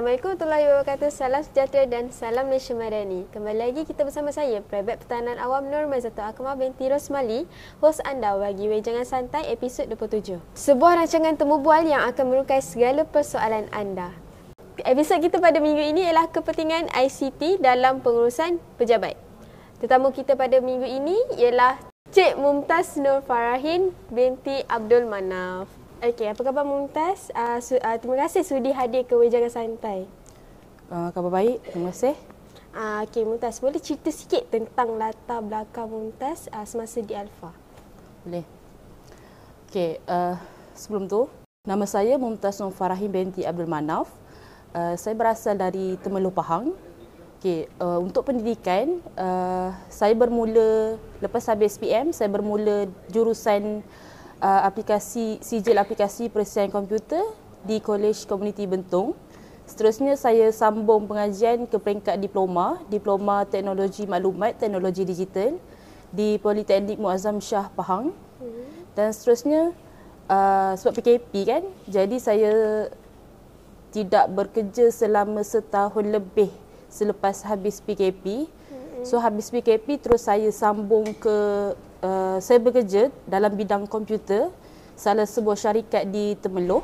Assalamualaikum warahmatullahi wabarakatuh. Salam sejahtera dan salam Malaysia Madani. Kembali lagi kita bersama saya, Prebet Pertahanan Awam Nur Mazatul Akmal binti Rosmali, hos anda bagi Wejangan Santai episod 27. Sebuah rancangan temubual yang akan merungkai segala persoalan anda. Episod kita pada minggu ini ialah kepentingan ICT dalam pengurusan pejabat. Tetamu kita pada minggu ini ialah Cik Mumtaz Nur Farahin binti Abdul Manaf. Okey, apa khabar Mumtaz? Uh, su- uh, terima kasih sudi hadir ke Wejaga Santai. Uh, khabar baik, terima kasih. Uh, Okey, Mumtaz, boleh cerita sikit tentang latar belakang Mumtaz uh, semasa di Alfa? Boleh. Okey, uh, sebelum tu, nama saya Mumtaz Nur Farahim binti Abdul Manaf. Uh, saya berasal dari Temerloh Pahang. Okey, uh, untuk pendidikan, uh, saya bermula lepas habis SPM saya bermula jurusan uh, aplikasi sijil aplikasi persediaan komputer di College Community Bentong. Seterusnya saya sambung pengajian ke peringkat diploma, diploma teknologi maklumat, teknologi digital di Politeknik Muazzam Shah Pahang. Hmm. Dan seterusnya uh, sebab PKP kan, jadi saya tidak bekerja selama setahun lebih selepas habis PKP. Hmm. So habis PKP terus saya sambung ke Eh, saya bekerja dalam bidang komputer salah sebuah syarikat di Temeloh.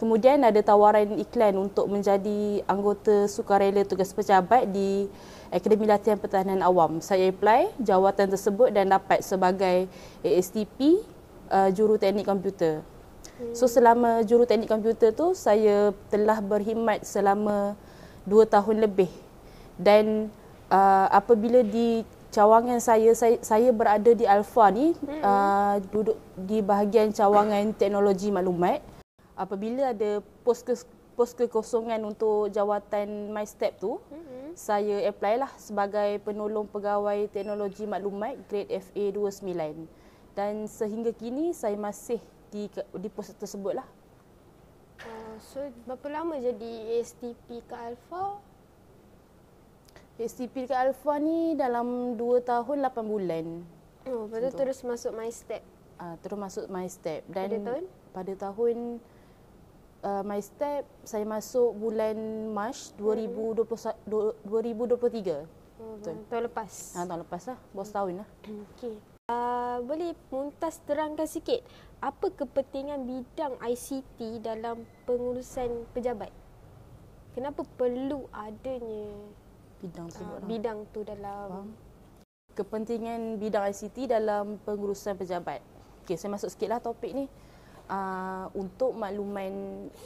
Kemudian ada tawaran iklan untuk menjadi anggota sukarela tugas pejabat di Akademi Latihan Pertahanan Awam. Saya apply jawatan tersebut dan dapat sebagai ASTP uh, eh, juru teknik komputer. So selama juru teknik komputer tu saya telah berkhidmat selama 2 tahun lebih. Dan uh, apabila di cawangan saya saya, saya berada di Alfa ni hmm. uh, duduk di bahagian cawangan teknologi maklumat. Apabila ada pos ke pos kekosongan untuk jawatan my step tu, hmm. saya apply lah sebagai penolong pegawai teknologi maklumat grade FA 29. Dan sehingga kini saya masih di di pos tersebut lah. Uh, so berapa lama jadi STP ke Alfa? HCP dekat Alfa ni dalam 2 tahun 8 bulan. Oh, lepas tu terus masuk My Step. Ah, terus masuk My Step dan pada tahun pada tahun uh, My Step saya masuk bulan Mac 2020 2023. Oh, Tahun lepas. Ah, tahun lepas lah. Bos hmm. tahun lah. Okey. Uh, boleh muntas terangkan sikit apa kepentingan bidang ICT dalam pengurusan pejabat? Kenapa perlu adanya bidang tu uh, bidang tu dalam Faham? kepentingan bidang ICT dalam pengurusan pejabat. Okey, saya masuk sikitlah topik ni. Uh, untuk makluman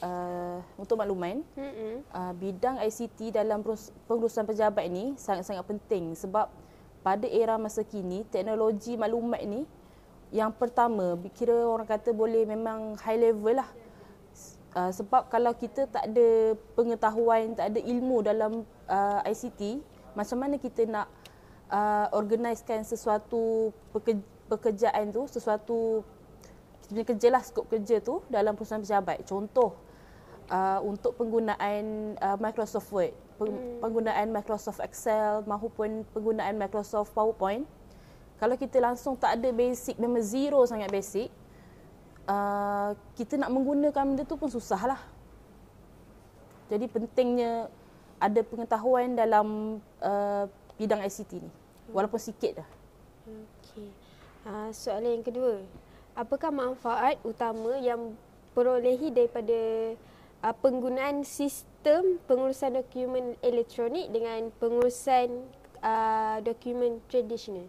uh, untuk makluman uh, bidang ICT dalam pengurusan pejabat ini sangat-sangat penting sebab pada era masa kini teknologi maklumat ni yang pertama kira orang kata boleh memang high level lah yeah uh, sebab kalau kita tak ada pengetahuan tak ada ilmu dalam uh, ah, ICT macam mana kita nak uh, organisekan sesuatu pekerja- pekerjaan tu sesuatu kita punya kerja lah skop kerja tu dalam perusahaan pejabat contoh uh, untuk penggunaan uh, Microsoft Word hmm. penggunaan Microsoft Excel mahupun penggunaan Microsoft PowerPoint kalau kita langsung tak ada basic memang zero sangat basic uh, kita nak menggunakan benda tu pun susah lah. Jadi pentingnya ada pengetahuan dalam uh, bidang ICT ni. Walaupun sikit dah. Okey. Uh, soalan yang kedua. Apakah manfaat utama yang perolehi daripada uh, penggunaan sistem pengurusan dokumen elektronik dengan pengurusan uh, dokumen tradisional?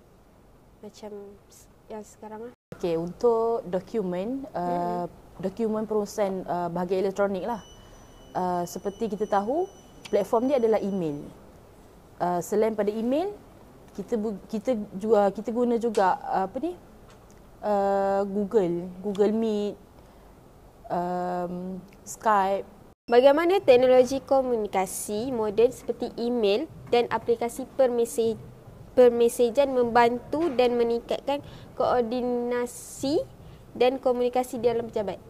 Macam yang sekarang lah. Okey, untuk dokumen uh, hmm. dokumen perumusan uh, bahagian elektronik lah. Uh, seperti kita tahu, platform ni adalah email. Uh, selain pada email, kita kita juga uh, kita guna juga uh, apa ni? Uh, Google, Google Meet, um, Skype. Bagaimana teknologi komunikasi moden seperti email dan aplikasi permesej permesejan membantu dan meningkatkan koordinasi dan komunikasi dalam pejabat.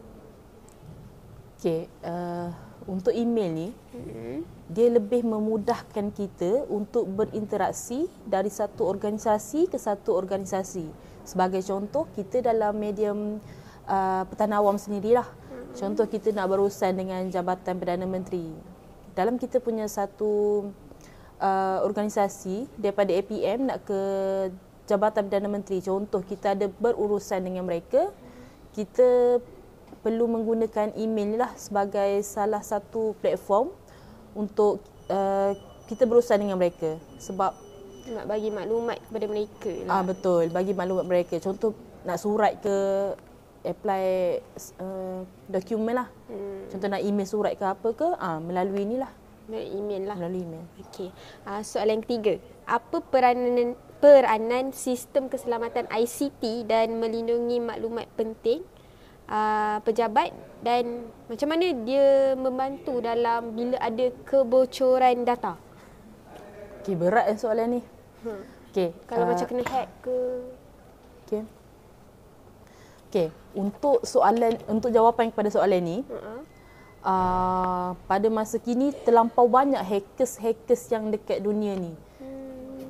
Okey, uh, untuk email ni, hmm dia lebih memudahkan kita untuk berinteraksi dari satu organisasi ke satu organisasi. Sebagai contoh, kita dalam medium uh, eh, petanah awam sendirilah. hmm Contoh kita nak berurusan dengan Jabatan Perdana Menteri. Dalam kita punya satu uh, organisasi, daripada APM nak ke Jabatan Perdana Menteri. Contoh kita ada berurusan dengan mereka, kita perlu menggunakan email lah sebagai salah satu platform untuk uh, kita berurusan dengan mereka sebab nak bagi maklumat kepada mereka lah. Ah betul, bagi maklumat mereka. Contoh nak surat ke apply uh, eh, dokumen lah. Hmm. Contoh nak email surat ke apa ke, ah melalui lah Melalui email lah. Melalui email. Okey. Uh, soalan yang ketiga. Apa peranan peranan sistem keselamatan ICT dan melindungi maklumat penting uh, pejabat dan macam mana dia membantu dalam bila ada kebocoran data? Okey, berat eh soalan ni. Hmm. Okey. Kalau uh, macam kena hack ke? Okey. Okey, untuk soalan untuk jawapan kepada soalan ni, uh-huh uh, pada masa kini terlampau banyak hackers-hackers yang dekat dunia ni. Hmm.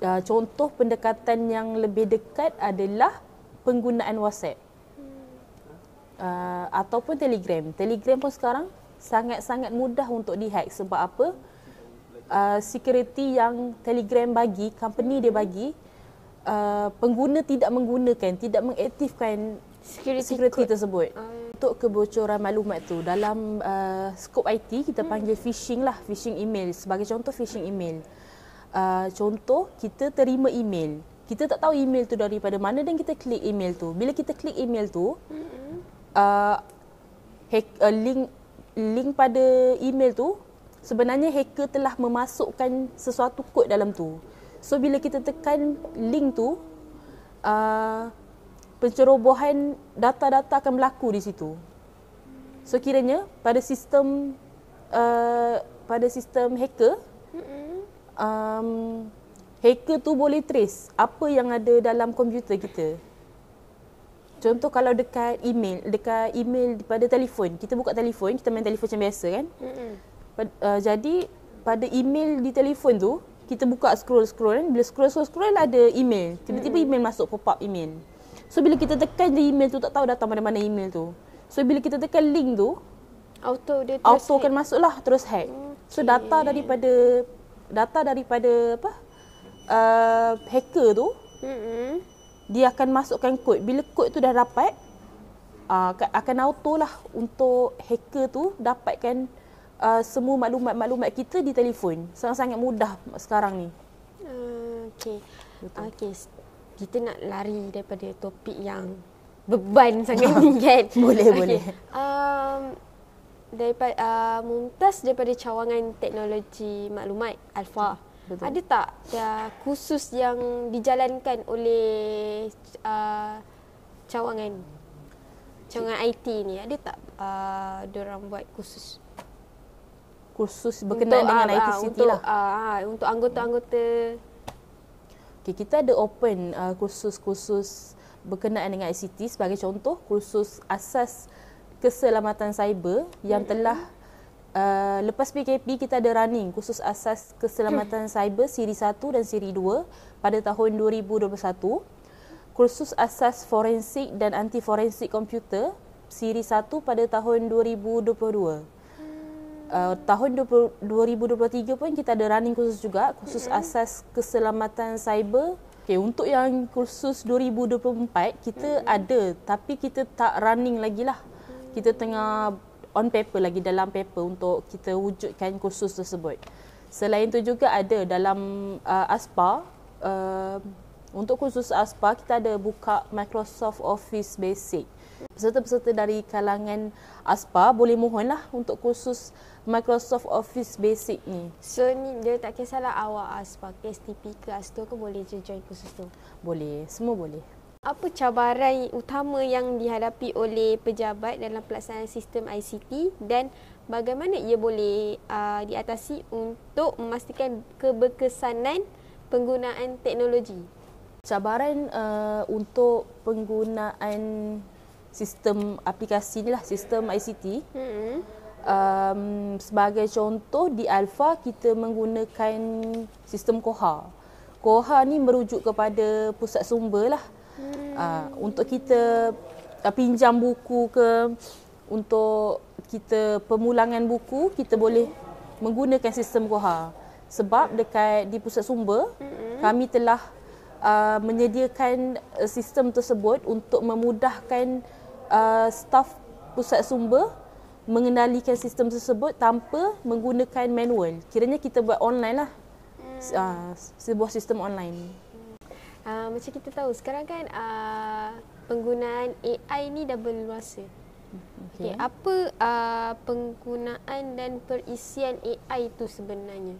Uh, contoh pendekatan yang lebih dekat adalah penggunaan WhatsApp. Uh, ataupun telegram Telegram pun sekarang sangat-sangat mudah untuk dihack Sebab apa uh, Security yang telegram bagi Company dia bagi uh, Pengguna tidak menggunakan Tidak mengaktifkan security, security tersebut uh untuk kebocoran maklumat tu dalam uh, skop IT kita hmm. panggil phishing lah phishing email sebagai contoh phishing email uh, contoh kita terima email kita tak tahu email tu daripada mana dan kita klik email tu bila kita klik email tu hmm. uh, hack, uh, link link pada email tu sebenarnya hacker telah memasukkan sesuatu kod dalam tu so bila kita tekan link tu uh, pencerobohan data-data akan berlaku di situ. So pada sistem uh, pada sistem hacker um, hacker tu boleh trace apa yang ada dalam komputer kita. Contoh kalau dekat email, dekat email pada telefon, kita buka telefon, kita main telefon macam biasa kan. uh, jadi pada email di telefon tu, kita buka scroll-scroll kan. Bila scroll-scroll-scroll ada email. Tiba-tiba email masuk, pop-up email. So bila kita tekan je email tu tak tahu datang dari mana email tu. So bila kita tekan link tu auto dia terus auto akan masuklah terus hack. Okay. So data daripada data daripada apa? Uh, hacker tu mm-hmm. dia akan masukkan kod. Bila kod tu dah dapat uh, akan auto lah untuk hacker tu dapatkan Uh, semua maklumat-maklumat kita di telefon sangat-sangat mudah sekarang ni. Uh, ah, okay, okay kita nak lari daripada topik yang beban sangat ni kan. Boleh, okay. boleh. Um, daripada, uh, Mumtaz daripada cawangan teknologi maklumat, Alfa. Betul. Ada tak ya, uh, khusus yang dijalankan oleh uh, cawangan cawangan IT ni? Ada tak uh, diorang buat khusus? Khusus berkenaan untuk, dengan uh, IT City untuk, lah. Uh, untuk anggota-anggota Okay, kita ada open uh, kursus-kursus berkenaan dengan ICT sebagai contoh kursus asas keselamatan cyber yang telah uh, lepas PKP kita ada running kursus asas keselamatan mm. cyber siri 1 dan siri 2 pada tahun 2021 kursus asas forensik dan anti forensik komputer siri 1 pada tahun uh, tahun 20, 2023 pun kita ada running kursus juga kursus mm-hmm. asas keselamatan cyber Okay, untuk yang kursus 2024 kita mm-hmm. ada tapi kita tak running lagi lah mm. kita tengah on paper lagi dalam paper untuk kita wujudkan kursus tersebut selain itu juga ada dalam uh, aspa uh, untuk kursus aspa kita ada buka Microsoft Office Basic peserta-peserta dari kalangan aspa boleh mohonlah untuk kursus Microsoft Office Basic ni. So ni dia tak kisahlah awak as pakai STP ke as tu ke boleh je join kursus tu? Boleh, semua boleh. Apa cabaran utama yang dihadapi oleh pejabat dalam pelaksanaan sistem ICT dan bagaimana ia boleh uh, diatasi untuk memastikan keberkesanan penggunaan teknologi? Cabaran uh, untuk penggunaan sistem aplikasi ni lah, sistem ICT. Hmm um, sebagai contoh di Alpha kita menggunakan sistem koha. Koha ni merujuk kepada pusat sumber lah. Uh, untuk kita uh, pinjam buku ke untuk kita pemulangan buku kita boleh menggunakan sistem koha sebab dekat di pusat sumber hmm. kami telah Uh, menyediakan uh, sistem tersebut untuk memudahkan uh, staf pusat sumber mengendalikan sistem tersebut tanpa menggunakan manual. Kiranya kita buat online lah. Hmm. Uh, sebuah sistem online. Uh, macam kita tahu sekarang kan uh, penggunaan AI ni dah berluasa. Hmm, okay. okay. Apa uh, penggunaan dan perisian AI itu sebenarnya?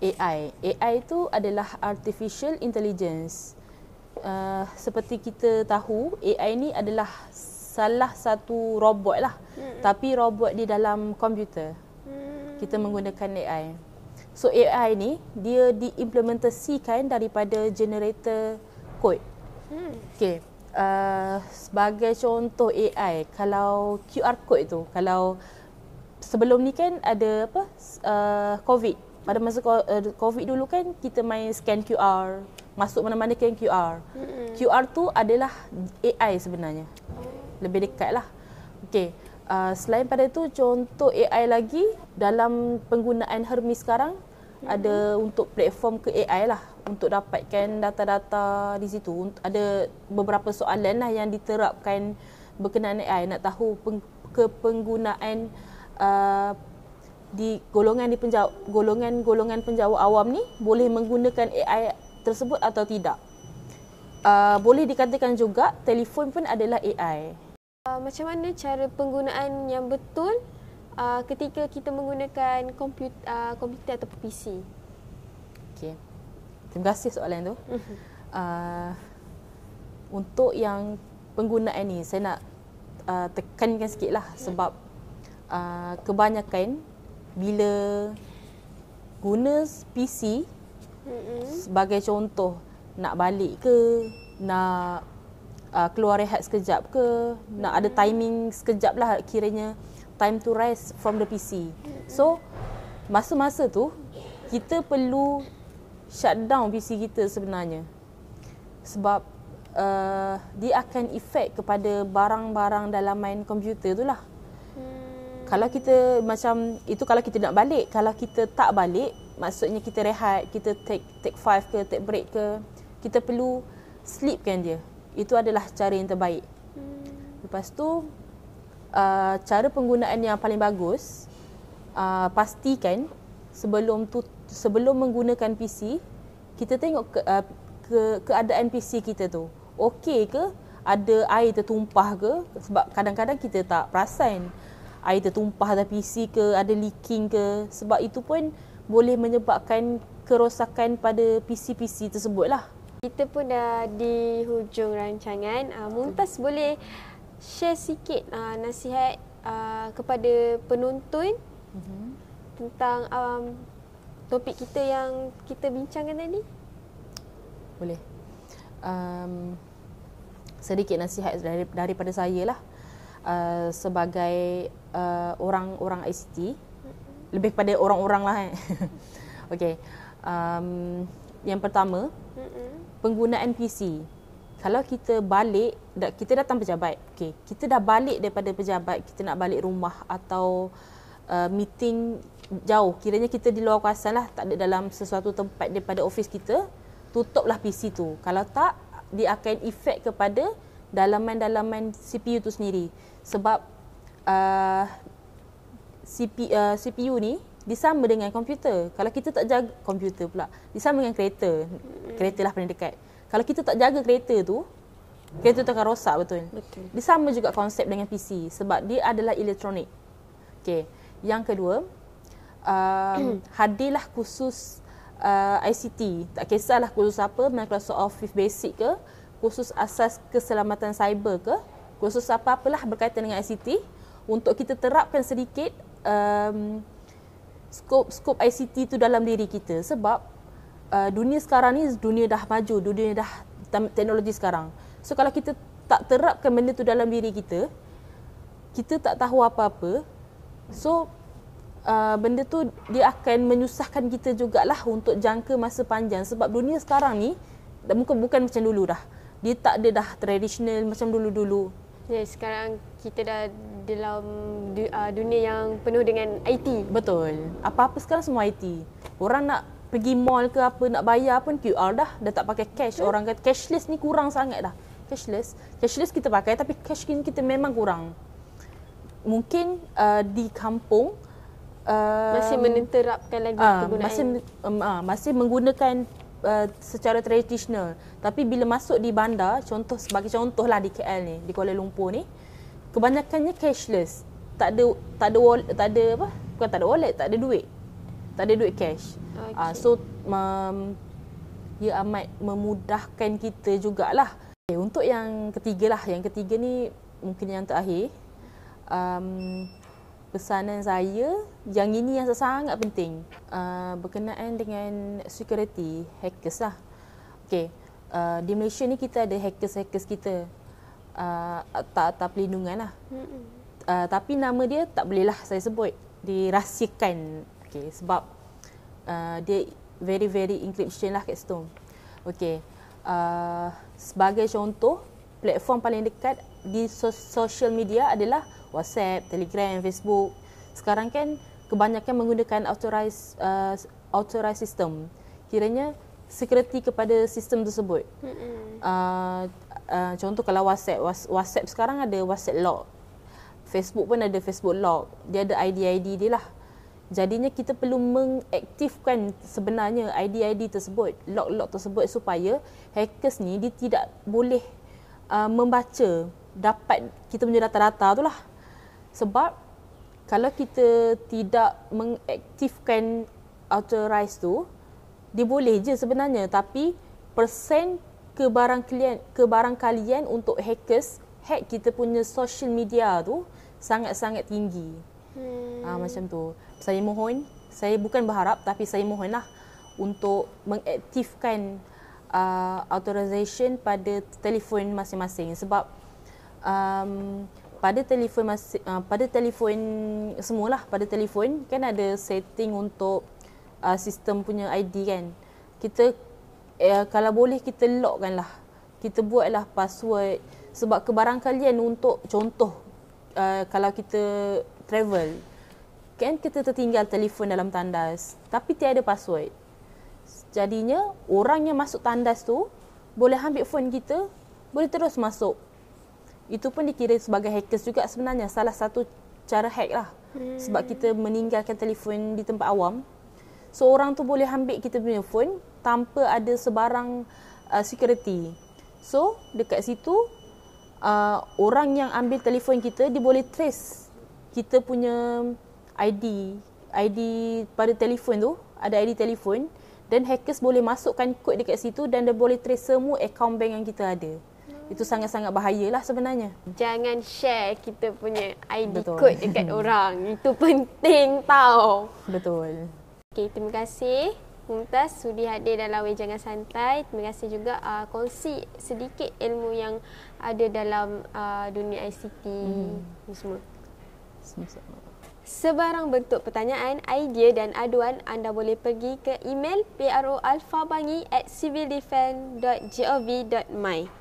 AI. AI itu adalah Artificial Intelligence. Uh, seperti kita tahu, AI ni adalah salah satu robot lah. Mm-hmm. Tapi robot di dalam komputer. Mm. Kita menggunakan AI. So AI ni dia diimplementasikan daripada generator code. Mm. Okay. Uh, sebagai contoh AI kalau QR code tu kalau sebelum ni kan ada apa uh, COVID pada masa uh, COVID dulu kan kita main scan QR masuk mana-mana kan QR mm-hmm. QR tu adalah AI sebenarnya lebih dekat lah. Okay. Uh, selain pada itu, contoh AI lagi dalam penggunaan Hermes sekarang mm-hmm. ada untuk platform ke AI lah untuk dapatkan data-data di situ. Ada beberapa soalan lah yang diterapkan berkenaan AI nak tahu peng- kepenggunaan uh, di golongan di penjaw- golongan golongan penjawat awam ni boleh menggunakan AI tersebut atau tidak. Uh, boleh dikatakan juga telefon pun adalah AI. Uh, macam mana cara penggunaan yang betul uh, ketika kita menggunakan ah, komputer, uh, komputer atau PC? Okay. Terima kasih soalan tu. Uh, untuk yang penggunaan ni, saya nak uh, tekankan sikit lah ya. sebab uh, kebanyakan bila guna PC mhm. sebagai contoh nak balik ke, nak uh, keluar rehat sekejap ke nak ada timing sekejap lah kiranya time to rest from the PC so masa-masa tu kita perlu shut down PC kita sebenarnya sebab uh, dia akan efek kepada barang-barang dalam main komputer tu lah hmm. kalau kita macam itu kalau kita nak balik kalau kita tak balik maksudnya kita rehat kita take take five ke take break ke kita perlu sleep kan dia itu adalah cara yang terbaik. Hmm. Lepas tu uh, cara penggunaan yang paling bagus uh, pastikan sebelum tu sebelum menggunakan PC kita tengok ke, uh, ke keadaan PC kita tu. Okey ke? Ada air tertumpah ke? Sebab kadang-kadang kita tak perasan air tertumpah dalam PC ke, ada leaking ke. Sebab itu pun boleh menyebabkan kerosakan pada PC-PC tersebut lah. Kita pun dah di hujung rancangan. Uh, Mumtaz boleh share sikit uh, nasihat uh, kepada penonton hmm tentang um, topik kita yang kita bincangkan tadi? Boleh. Um, sedikit nasihat daripada saya lah. Uh, sebagai uh, orang-orang ICT hmm lebih kepada orang-orang lah eh. okay. um, yang pertama penggunaan PC. Kalau kita balik, kita datang pejabat. Okay, kita dah balik daripada pejabat, kita nak balik rumah atau uh, meeting jauh. Kiranya kita di luar kawasan lah, tak ada dalam sesuatu tempat daripada ofis kita, tutuplah PC tu. Kalau tak, dia akan efek kepada dalaman-dalaman CPU tu sendiri. Sebab uh, CP, uh, CPU ni disama dengan komputer. Kalau kita tak jaga komputer pula, disama dengan kereta. Kereta lah paling dekat. Kalau kita tak jaga kereta tu, kereta tu akan rosak betul. Betul. Dia juga konsep dengan PC sebab dia adalah elektronik. Okay. Yang kedua, um, hadilah khusus uh, ICT. Tak kisahlah khusus apa, Microsoft Office Basic ke, khusus asas keselamatan cyber ke, khusus apa-apalah berkaitan dengan ICT untuk kita terapkan sedikit um, Skop skop ICT tu dalam diri kita sebab uh, dunia sekarang ni dunia dah maju dunia dah teknologi sekarang so kalau kita tak terapkan benda tu dalam diri kita kita tak tahu apa-apa so uh, benda tu dia akan menyusahkan kita jugalah untuk jangka masa panjang sebab dunia sekarang ni mungkin bukan macam dulu dah dia tak ada dah traditional macam dulu-dulu Yeah, sekarang kita dah dalam du, uh, dunia yang penuh dengan IT. Betul. Apa-apa sekarang semua IT. Orang nak pergi mall ke apa, nak bayar pun QR dah. Dah tak pakai cash. Betul. Hmm. Orang kata cashless ni kurang sangat dah. Cashless. Cashless kita pakai tapi cash kita memang kurang. Mungkin uh, di kampung. Uh, masih ah, menerapkan lagi uh, penggunaan. Masih, uh, masih menggunakan Eh, secara tradisional. Tapi bila masuk di bandar, contoh sebagai contohlah di KL ni, di Kuala Lumpur ni, kebanyakannya cashless. Tak ada tak ada wallet, tak ada apa? Bukan tak ada wallet, tak ada duit. Tak ada duit cash. Ah, okay. Uh, so um, ia ya amat memudahkan kita jugalah. Okay, eh, untuk yang ketiga lah, yang ketiga ni mungkin yang terakhir. Um, pesanan saya yang ini yang sangat penting uh, berkenaan dengan security hackers lah okay. uh, di Malaysia ni kita ada hackers-hackers kita uh, tak, tak pelindungan lah uh, tapi nama dia tak boleh lah saya sebut dirahsiakan okay, sebab uh, dia very very encryption lah kat situ okay. uh, sebagai contoh platform paling dekat di social media adalah WhatsApp, Telegram, Facebook. Sekarang kan kebanyakan menggunakan authorized uh, authorized system. Kiranya security kepada sistem tersebut. Mm-hmm. Uh, uh, contoh kalau WhatsApp, WhatsApp sekarang ada WhatsApp lock. Facebook pun ada Facebook lock. Dia ada ID-ID dia lah. Jadinya kita perlu mengaktifkan sebenarnya ID-ID tersebut, lock-lock tersebut supaya hackers ni dia tidak boleh uh, membaca dapat kita punya data-data tu lah. Sebab kalau kita tidak mengaktifkan authorize tu, dia boleh je sebenarnya. Tapi persen kebarang kalian, kebarang kalian untuk hackers hack kita punya social media tu sangat-sangat tinggi. Hmm. Ah, macam tu. Saya mohon, saya bukan berharap tapi saya mohonlah untuk mengaktifkan uh, ah, authorization pada telefon masing-masing sebab um, pada telefon masih uh, pada telefon semualah pada telefon kan ada setting untuk uh, sistem punya ID kan kita uh, kalau boleh kita kan lah kita buatlah password sebab kebarangkalian untuk contoh uh, kalau kita travel kan kita tertinggal telefon dalam tandas tapi tiada password jadinya orang yang masuk tandas tu boleh ambil phone kita boleh terus masuk itu pun dikira sebagai hackers juga sebenarnya salah satu cara hack lah. Hmm. Sebab kita meninggalkan telefon di tempat awam. So orang tu boleh ambil kita punya phone tanpa ada sebarang uh, security. So dekat situ uh, orang yang ambil telefon kita dia boleh trace kita punya ID ID pada telefon tu ada ID telefon dan hackers boleh masukkan kod dekat situ dan dia boleh trace semua account bank yang kita ada itu sangat-sangat bahayalah sebenarnya. Jangan share kita punya ID Betul. code dekat orang. Itu penting tau. Betul. Okay, terima kasih. Mumtaz sudi hadir dalam Wejangan Santai. Terima kasih juga uh, kongsi sedikit ilmu yang ada dalam uh, dunia ICT hmm. semua. semua Sebarang bentuk pertanyaan, idea dan aduan anda boleh pergi ke email proalfabangi at civildefense.gov.my.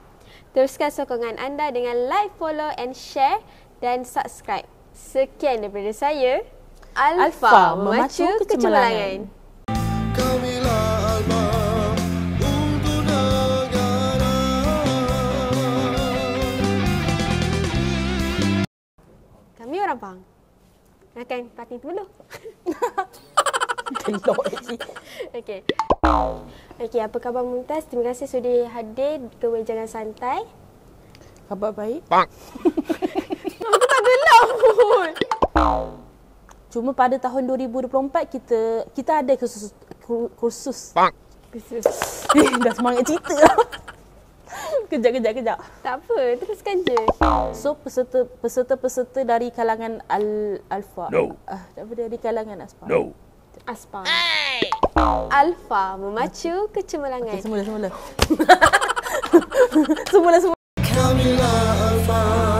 Teruskan sokongan anda dengan like, follow and share dan subscribe. Sekian daripada saya, Alfa, Alfa memacu, memacu kecemerlangan. Kami orang bang. Akan pati dulu. Tengok. Okey. Okey, apa khabar Muntaz? Terima kasih sudah hadir ke Wejangan Santai. Khabar baik. Pak. Aku tak gelap pun. Cuma pada tahun 2024 kita kita ada kursus kursus. Pak. Kursus. Eh, dah semangat cerita. kejap kejap kejap. Tak apa, teruskan je. So peserta peserta dari kalangan Al Alfa. No. Ah, uh, dari kalangan Aspa. No. Aspa. Hey. Ah. Alfa memacu kecemerlangan. Okay, semula semula. semula semula. Kamilah Alfa.